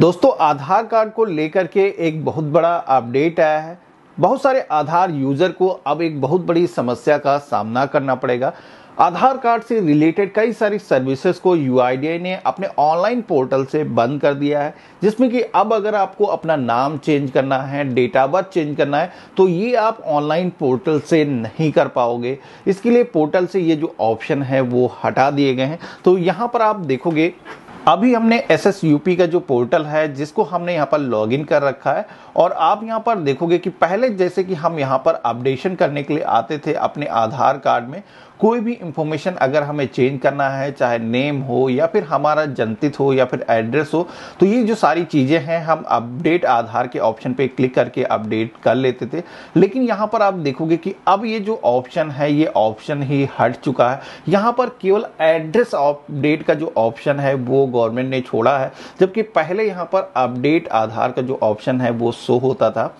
दोस्तों आधार कार्ड को लेकर के एक बहुत बड़ा अपडेट आया है बहुत सारे आधार यूजर को अब एक बहुत बड़ी समस्या का सामना करना पड़ेगा आधार कार्ड से रिलेटेड कई सारी सर्विसेज को यू ने अपने ऑनलाइन पोर्टल से बंद कर दिया है जिसमें कि अब अगर आपको अपना नाम चेंज करना है डेट ऑफ बर्थ चेंज करना है तो ये आप ऑनलाइन पोर्टल से नहीं कर पाओगे इसके लिए पोर्टल से ये जो ऑप्शन है वो हटा दिए गए हैं तो यहाँ पर आप देखोगे अभी हमने एस एस यूपी का जो पोर्टल है जिसको हमने यहाँ पर लॉग इन कर रखा है और आप यहाँ पर देखोगे कि पहले जैसे कि हम यहाँ पर अपडेशन करने के लिए आते थे अपने आधार कार्ड में कोई भी इंफॉर्मेशन अगर हमें चेंज करना है चाहे नेम हो या फिर हमारा जनतित हो या फिर एड्रेस हो तो ये जो सारी चीज़ें हैं हम अपडेट आधार के ऑप्शन पे क्लिक करके अपडेट कर लेते थे लेकिन यहाँ पर आप देखोगे कि अब ये जो ऑप्शन है ये ऑप्शन ही हट चुका है यहाँ पर केवल एड्रेस अपडेट का जो ऑप्शन है वो गवर्नमेंट ने छोड़ा है जबकि पहले यहाँ पर अपडेट आधार का जो ऑप्शन है वो शो होता था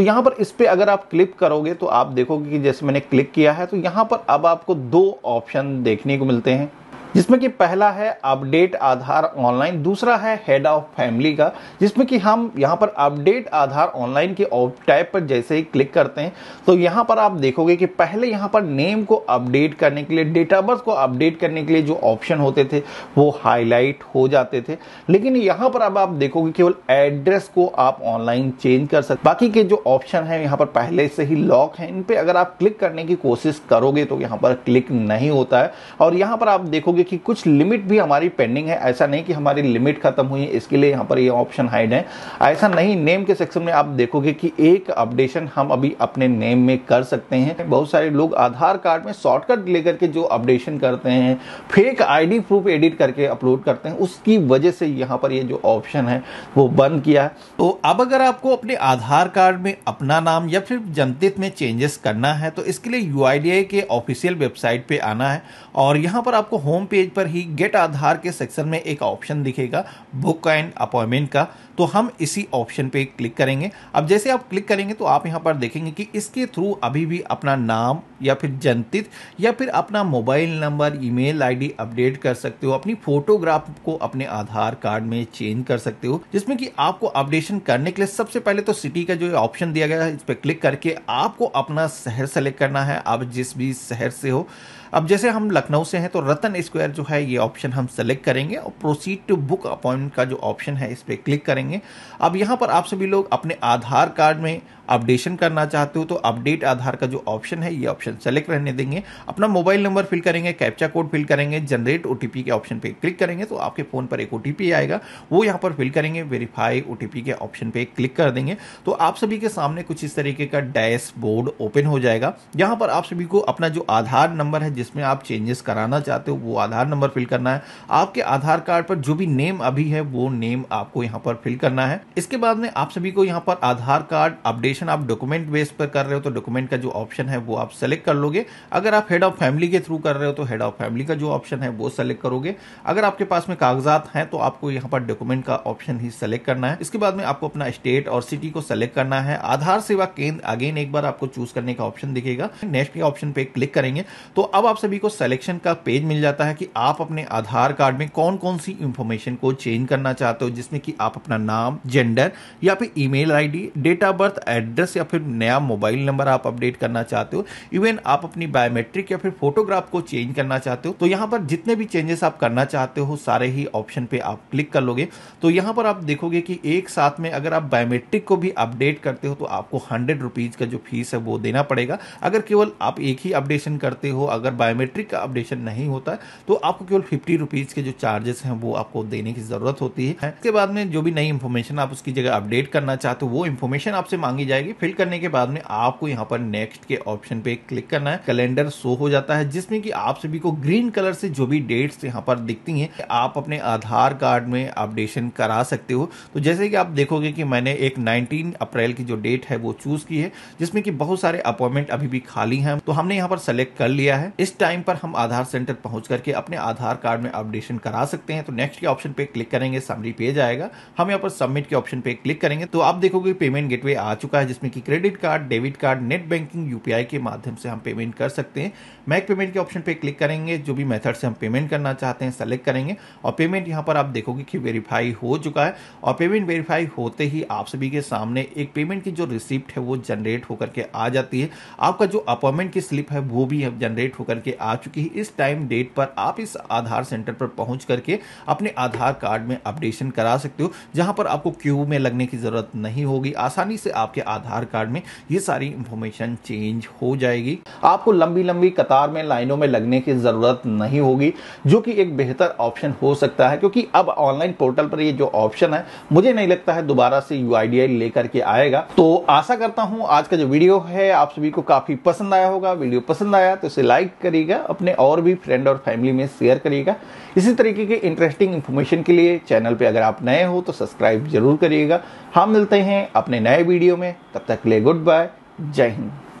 तो यहाँ पर इस पर अगर आप क्लिक करोगे तो आप देखोगे कि जैसे मैंने क्लिक किया है तो यहाँ पर अब आपको दो ऑप्शन देखने को मिलते हैं जिसमें कि पहला है अपडेट आधार ऑनलाइन दूसरा है हेड ऑफ फैमिली का जिसमें कि हम यहाँ पर अपडेट आधार ऑनलाइन के टाइप पर जैसे ही क्लिक करते हैं तो यहाँ पर आप देखोगे कि पहले यहाँ पर नेम को अपडेट करने के लिए ऑफ बर्थ को अपडेट करने के लिए जो ऑप्शन होते थे वो हाईलाइट हो जाते थे लेकिन यहाँ पर अब आप देखोगे केवल एड्रेस को आप ऑनलाइन चेंज कर सकते बाकी के जो ऑप्शन है यहाँ पर पहले से ही लॉक है इन पर अगर आप क्लिक करने की कोशिश करोगे तो यहाँ पर क्लिक नहीं होता है और यहाँ पर आप देखोगे होंगे कि कुछ लिमिट भी हमारी पेंडिंग है ऐसा नहीं कि हमारी लिमिट खत्म हुई है इसके लिए यहाँ पर ये ऑप्शन हाइड है ऐसा नहीं नेम के सेक्शन में आप देखोगे कि एक अपडेशन हम अभी अपने नेम में कर सकते हैं बहुत सारे लोग आधार कार्ड में शॉर्टकट लेकर के जो अपडेशन करते हैं फेक आई प्रूफ एडिट करके अपलोड करते हैं उसकी वजह से यहाँ पर ये जो ऑप्शन है वो बंद किया है तो अब अगर आपको अपने आधार कार्ड में अपना नाम या फिर जनतित में चेंजेस करना है तो इसके लिए यू के ऑफिशियल वेबसाइट पे आना है और यहाँ पर आपको होम पेज पर ही गेट आधार के सेक्शन में एक ऑप्शन दिखेगा बुक एंड अपॉइंटमेंट का तो हम इसी ऑप्शन पे क्लिक करेंगे अब जैसे आप क्लिक करेंगे तो आप यहाँ पर देखेंगे कि इसके थ्रू अभी भी अपना नाम या फिर जनतित या फिर अपना mobile number email ID update कर सकते हो अपनी फोटोग्राफ को अपने आधार कार्ड में चेंज कर सकते हो जिसमें कि आपको अपडेशन करने के लिए सबसे पहले तो सिटी का जो ऑप्शन दिया गया है इस पर क्लिक करके आपको अपना शहर सेलेक्ट करना है आप जिस भी शहर से हो अब जैसे हम लखनऊ से हैं तो रतन स्क्वायर जो है ये ऑप्शन हम सेलेक्ट करेंगे और प्रोसीड टू बुक अपॉइंटमेंट का जो ऑप्शन है इस पर क्लिक करेंगे अब यहाँ पर आप सभी लोग अपने आधार कार्ड में अपडेशन करना चाहते हो तो अपडेट आधार का जो ऑप्शन है ये ऑप्शन सेलेक्ट रहने देंगे अपना मोबाइल नंबर फिल करेंगे कैप्चा कोड फिल करेंगे जनरेट ओटीपी के ऑप्शन पे क्लिक करेंगे तो आपके फोन पर एक ओटीपी आएगा वो यहाँ पर फिल करेंगे वेरीफाई ओटीपी के ऑप्शन पे क्लिक कर देंगे तो आप सभी के सामने कुछ इस तरीके का डैशबोर्ड ओपन हो जाएगा यहाँ पर आप सभी को अपना जो आधार नंबर है जिसमें आप चेंजेस कराना चाहते हो वो आधार नंबर फिल करना है आपके आधार कार्ड पर जो भी नेम अभी है वो नेम आपको यहाँ पर फिल करना है इसके बाद में आप सभी को यहाँ पर आधार कार्ड अपडेट रजिस्ट्रेशन आप डॉक्यूमेंट बेस पर कर रहे हो तो डॉक्यूमेंट का जो ऑप्शन है वो आप सेलेक्ट कर लोगे अगर आप हेड ऑफ फैमिली के थ्रू कर रहे हो तो हेड ऑफ फैमिली का जो ऑप्शन है वो सेलेक्ट करोगे अगर आपके पास में कागजात हैं तो आपको यहाँ पर डॉक्यूमेंट का ऑप्शन ही सेलेक्ट करना है इसके बाद में आपको अपना स्टेट और सिटी को सेलेक्ट करना है आधार सेवा केंद्र अगेन एक बार आपको चूज करने का ऑप्शन दिखेगा नेक्स्ट के ऑप्शन पे क्लिक करेंगे तो अब आप सभी को सिलेक्शन का पेज मिल जाता है कि आप अपने आधार कार्ड में कौन कौन सी इंफॉर्मेशन को चेंज करना चाहते हो जिसमें कि आप अपना नाम जेंडर या फिर email ID date of birth address address या फिर नया मोबाइल नंबर आप अपडेट करना चाहते हो इवन आप अपनी बायोमेट्रिक या फिर फोटोग्राफ को चेंज करना चाहते हो तो यहाँ पर जितने भी चेंजेस आप करना चाहते हो सारे ही ऑप्शन पे आप क्लिक कर लोगे तो यहाँ पर आप देखोगे कि एक साथ में अगर आप बायोमेट्रिक को भी अपडेट करते हो तो आपको हंड्रेड रुपीज का जो फीस है वो देना पड़ेगा अगर केवल आप एक ही अपडेशन करते हो अगर बायोमेट्रिक का अपडेशन नहीं होता तो आपको केवल फिफ्टी रुपीज के जो चार्जेस हैं वो आपको देने की जरूरत होती है इसके बाद में जो भी नई इन्फॉर्मेशन आप उसकी जगह अपडेट करना चाहते हो वो इन्फॉर्मेशन आपसे मांगी जाए जाएगी फिल करने के बाद में आपको यहाँ पर नेक्स्ट के ऑप्शन पे क्लिक करना है कैलेंडर शो हो जाता है जिसमें कि आप सभी को ग्रीन कलर से जो भी डेट्स यहाँ पर दिखती हैं आप अपने आधार कार्ड में अपडेशन करा सकते हो तो जैसे कि आप देखोगे कि मैंने एक नाइनटीन अप्रैल की जो डेट है वो चूज की है जिसमें कि बहुत सारे अपॉइंटमेंट अभी भी खाली हैं तो हमने यहाँ पर सेलेक्ट कर लिया है इस टाइम पर हम आधार सेंटर पहुंच करके अपने आधार कार्ड में अपडेशन करा सकते हैं तो नेक्स्ट के ऑप्शन पे क्लिक करेंगे समरी पेज आएगा हम यहाँ पर सबमिट के ऑप्शन पे क्लिक करेंगे तो आप देखोगे पेमेंट गेटवे आ चुका होता है जिसमें कि credit card debit card net banking UPI के माध्यम से हम पेमेंट कर सकते हैं मैक पेमेंट के ऑप्शन पे क्लिक करेंगे जो भी मेथड से हम पेमेंट करना चाहते हैं सेलेक्ट करेंगे और पेमेंट यहाँ पर आप देखोगे कि वेरीफाई हो चुका है और पेमेंट वेरीफाई होते ही आप सभी के सामने एक पेमेंट की जो रिसिप्ट है वो जनरेट होकर के आ जाती है आपका जो अपॉइंटमेंट की स्लिप है वो भी जनरेट होकर के आ चुकी है इस टाइम डेट पर आप इस आधार सेंटर पर पहुंच करके अपने आधार कार्ड में अपडेशन करा सकते हो जहां पर आपको क्यू में लगने की जरूरत नहीं होगी आसानी से आपके आधार कार्ड में ये सारी इंफॉर्मेशन चेंज हो जाएगी आपको लंबी लंबी कतार में लाइनों में लगने की ज़रूरत नहीं होगी जो कि एक बेहतर ऑप्शन हो सकता है क्योंकि अब ऑनलाइन पोर्टल पर ये जो ऑप्शन है मुझे नहीं लगता है दोबारा से यू लेकर के आएगा तो आशा करता हूँ आज का जो वीडियो है आप सभी को काफ़ी पसंद आया होगा वीडियो पसंद आया तो इसे लाइक करिएगा अपने और भी फ्रेंड और फैमिली में शेयर करिएगा इसी तरीके के इंटरेस्टिंग इंफॉर्मेशन के लिए चैनल पे अगर आप नए हो तो सब्सक्राइब जरूर करिएगा हम मिलते हैं अपने नए वीडियो में तब तक ले गुड बाय जय हिंद